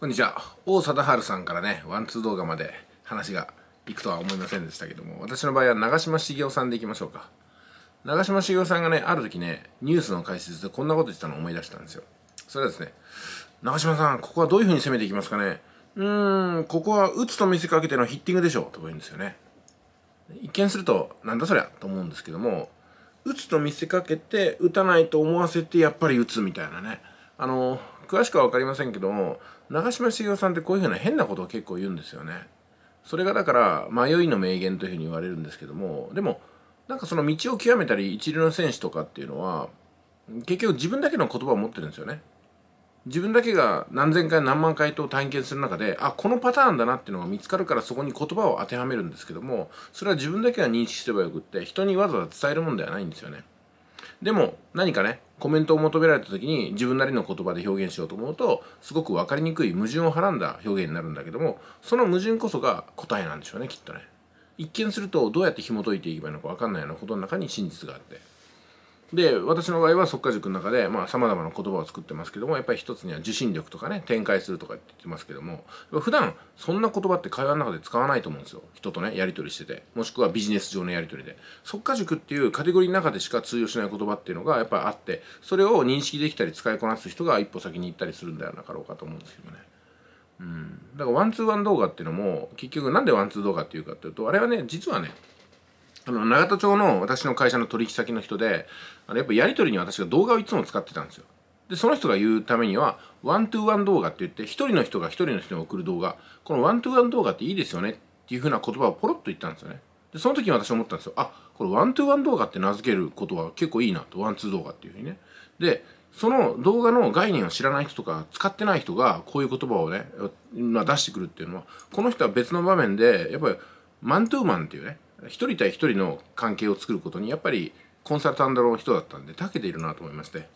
こんにちは王貞治さんからねワンツー動画まで話がいくとは思いませんでしたけども私の場合は長嶋茂雄さんで行きましょうか長嶋茂雄さんがねある時ねニュースの解説でこんなこと言ってたのを思い出したんですよそれはですね長嶋さんここはどういうふうに攻めていきますかねうーんここは打つと見せかけてのヒッティングでしょとか言うんですよね一見するとなんだそりゃと思うんですけども打つと見せかけて打たないと思わせてやっぱり打つみたいなねあの詳しくはわかりませんけども長嶋茂雄さんってこういうふうな変なことを結構言うんですよね。それがだから迷いの名言というふうに言われるんですけどもでもなんかその道を極めたり一流の選手とかっていうのは結局自分だけの言葉を持ってるんですよね。自分だけが何千回何万回と探検する中であこのパターンだなっていうのが見つかるからそこに言葉を当てはめるんですけどもそれは自分だけが認識すればよくって人にわざわざ伝えるもんではないんですよね。でも何かねコメントを求められた時に自分なりの言葉で表現しようと思うとすごく分かりにくい矛盾をはらんだ表現になるんだけどもその矛盾こそが答えなんでしょうねきっとね一見するとどうやって紐解いていけばいいのか分かんないようなことの中に真実があってで私の場合は即家塾の中でさまざ、まな言葉を作ってますけどもやっぱり一つには受信力とかね展開するとかって言ってますけども普段そんな言葉って会話の中で使わないと思うんですよ人とねやり取りしててもしくはビジネス上のやり取りで即家塾っていうカテゴリーの中でしか通用しない言葉っていうのがやっぱりあってそれを認識できたり使いこなす人が一歩先に行ったりするんではなかろうかと思うんですけどね。うん、だからワンツーワン動画っていうのも結局なんでワンツー動画っていうかっていうとあれはね実はねあの永田町の私の会社の取引先の人であのやっぱやり取りに私が動画をいつも使ってたんですよでその人が言うためにはワントゥーワン動画って言って一人の人が一人の人に送る動画このワントゥーワン動画っていいですよねっていうふうな言葉をポロッと言ったんですよねでその時に私思ったんですよあこれワントゥーワン動画って名付けることは結構いいなとワンツー動画っていうふうにねでその動画の概念を知らない人とか使ってない人がこういう言葉をね、ま出してくるっていうのはこの人は別の場面でやっぱりマントゥーマンっていうね一人対一人の関係を作ることにやっぱりコンサルタントの人だったんで長けているなと思いまして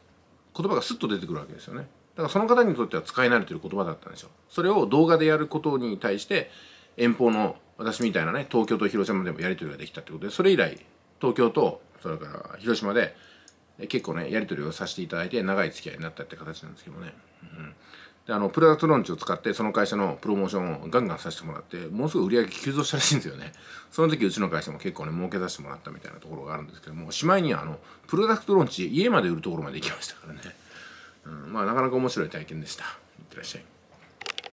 言葉がスッと出てくるわけですよねだからその方にとっては使い慣れてる言葉だったんでしょうそれを動画でやることに対して遠方の私みたいなね東京と広島でもやり取りができたってことでそれ以来東京とそれから広島で結構ねやり取りをさせていただいて長い付き合いになったって形なんですけどね、うん、であのプロダクトローンチを使ってその会社のプロモーションをガンガンさせてもらってものすごい売り上げ急増したらしいんですよねその時うちの会社も結構ね儲けさせてもらったみたいなところがあるんですけどもしまいにはあのプロダクトローンチ家まで売るところまで行きましたからね、うん、まあなかなか面白い体験でしたいってらっしゃい